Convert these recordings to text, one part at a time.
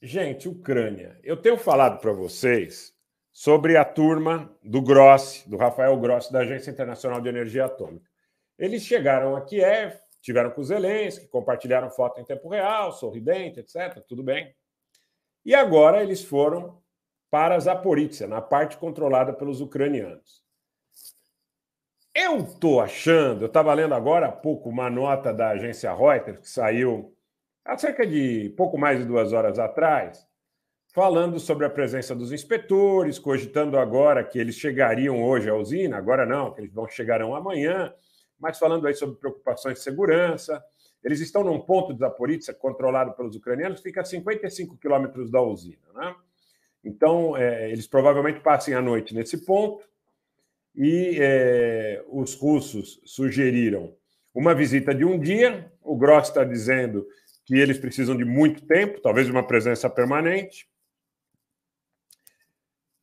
Gente, Ucrânia. Eu tenho falado para vocês sobre a turma do Grossi, do Rafael Grossi, da Agência Internacional de Energia Atômica. Eles chegaram a Kiev, é, tiveram com os Zelensky, compartilharam foto em tempo real, sorridente, etc. Tudo bem. E agora eles foram para Zaporizhia, na parte controlada pelos ucranianos. Eu estou achando, eu estava lendo agora há pouco uma nota da agência Reuters que saiu há cerca de pouco mais de duas horas atrás, falando sobre a presença dos inspetores, cogitando agora que eles chegariam hoje à usina, agora não, que eles vão chegarão amanhã, mas falando aí sobre preocupações de segurança. Eles estão num ponto de Zaporizhia, controlado pelos ucranianos, fica a 55 quilômetros da usina. Né? Então, é, eles provavelmente passem a noite nesse ponto. E é, os russos sugeriram uma visita de um dia. O Gross está dizendo que eles precisam de muito tempo, talvez de uma presença permanente.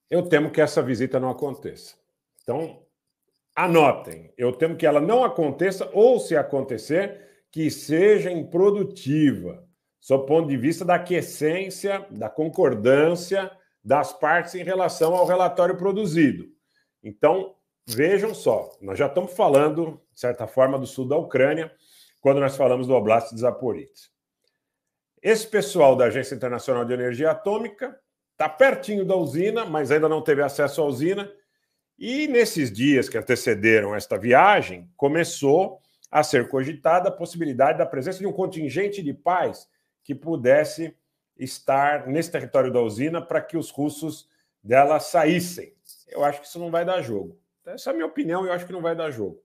Eu temo que essa visita não aconteça. Então, anotem. Eu temo que ela não aconteça, ou se acontecer, que seja improdutiva, sob ponto de vista da aquiescência, da concordância das partes em relação ao relatório produzido. Então, vejam só, nós já estamos falando, de certa forma, do sul da Ucrânia, quando nós falamos do Oblast de Zaporizhzhia. Esse pessoal da Agência Internacional de Energia Atômica está pertinho da usina, mas ainda não teve acesso à usina. E nesses dias que antecederam esta viagem, começou a ser cogitada a possibilidade da presença de um contingente de paz que pudesse estar nesse território da usina para que os russos dela saíssem. Eu acho que isso não vai dar jogo. Então, essa é a minha opinião, eu acho que não vai dar jogo.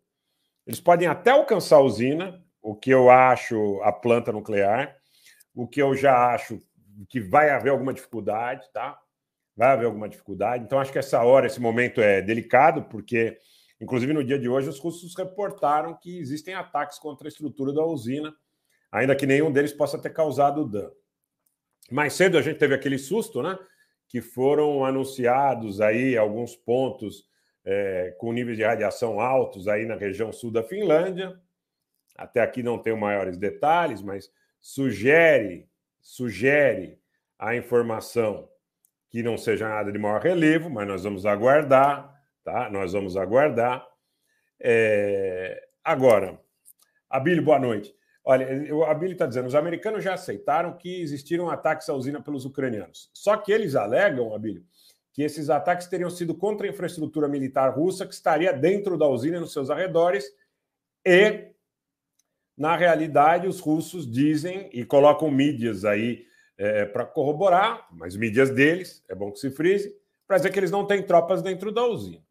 Eles podem até alcançar a usina, o que eu acho a planta nuclear, o que eu já acho que vai haver alguma dificuldade, tá? Vai haver alguma dificuldade. Então, acho que essa hora, esse momento é delicado, porque, inclusive, no dia de hoje, os russos reportaram que existem ataques contra a estrutura da usina, ainda que nenhum deles possa ter causado dano. Mais cedo a gente teve aquele susto, né? Que foram anunciados aí alguns pontos é, com níveis de radiação altos aí na região sul da Finlândia. Até aqui não tenho maiores detalhes, mas sugere, sugere a informação que não seja nada de maior relevo, mas nós vamos aguardar, tá? Nós vamos aguardar. É... Agora, Abílio, boa noite. Olha, o Abílio está dizendo, os americanos já aceitaram que existiram ataques à usina pelos ucranianos. Só que eles alegam, Abílio, que esses ataques teriam sido contra a infraestrutura militar russa que estaria dentro da usina nos seus arredores e na realidade, os russos dizem e colocam mídias aí é, para corroborar, mas mídias deles, é bom que se frise, para dizer que eles não têm tropas dentro da usina.